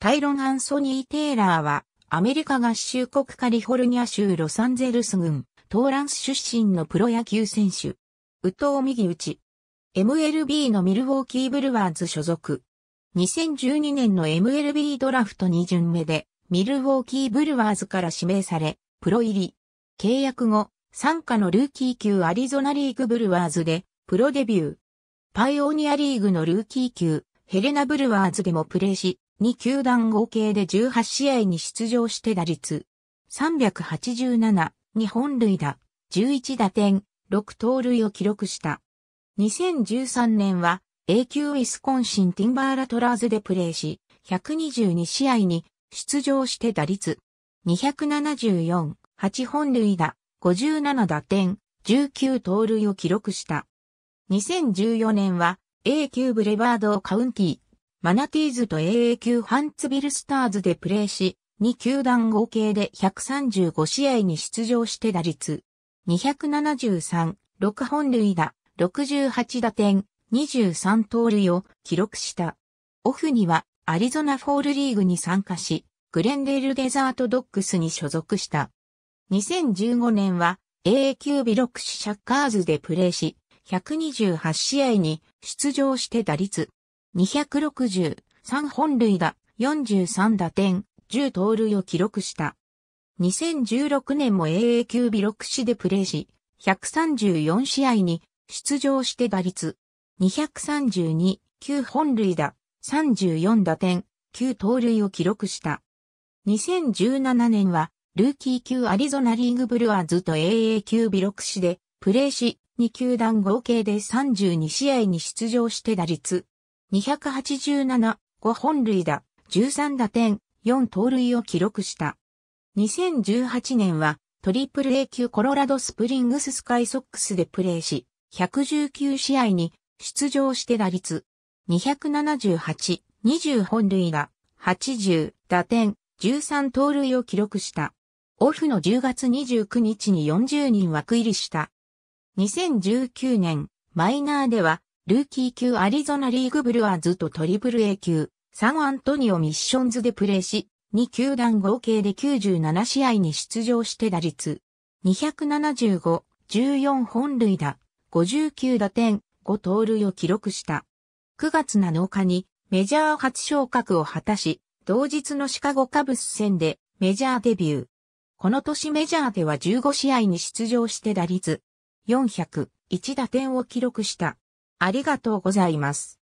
タイロン・アンソニー・テイラーは、アメリカ合衆国カリフォルニア州ロサンゼルス郡、トーランス出身のプロ野球選手。宇藤右打ち。MLB のミルウォーキーブルワーズ所属。2012年の MLB ドラフト2巡目で、ミルウォーキーブルワーズから指名され、プロ入り。契約後、参加のルーキー級アリゾナリーグブルワーズで、プロデビュー。パイオニアリーグのルーキー級、ヘレナブルワーズでもプレーし、二球団合計で18試合に出場して打率387、2本塁打、11打点、6盗塁を記録した。2013年は A 級ウィスコンシンティンバーラトラーズでプレーし、122試合に出場して打率274、8本塁打、57打点、19盗塁を記録した。2014年は A 級ブレバードカウンティマナティーズと AA 級ハンツビルスターズでプレーし、2球団合計で135試合に出場して打率273、6本塁打、68打点、23盗塁を記録した。オフにはアリゾナフォールリーグに参加し、グレンデールデザートドッグスに所属した。2015年は AA 級ビロックシシャッカーズでプレーし、128試合に出場して打率263本塁打、43打点、10盗塁を記録した。2016年も AA 級ビロクシでプレーし、134試合に出場して打率、232、9本塁打、34打点、9盗塁を記録した。2017年は、ルーキー級アリゾナリーグブルワーズと AA 級ビロクシで、プレーし、2球団合計で32試合に出場して打率、287、5本塁打、13打点、4盗塁を記録した。2018年は、トリプル A 級コロラドスプリングススカイソックスでプレーし、119試合に出場して打率、278、20本塁打、80、打点、13盗塁を記録した。オフの10月29日に40人枠入りした。2019年、マイナーではルーキー級アリゾナリーグブルワーズとトリプル A 級、サンアントニオミッションズでプレーし、2球団合計で97試合に出場して打率、275、14本塁打、59打点、5盗塁を記録した。9月7日にメジャー初昇格を果たし、同日のシカゴカブス戦でメジャーデビュー。この年メジャーでは15試合に出場して打率401打点を記録した。ありがとうございます。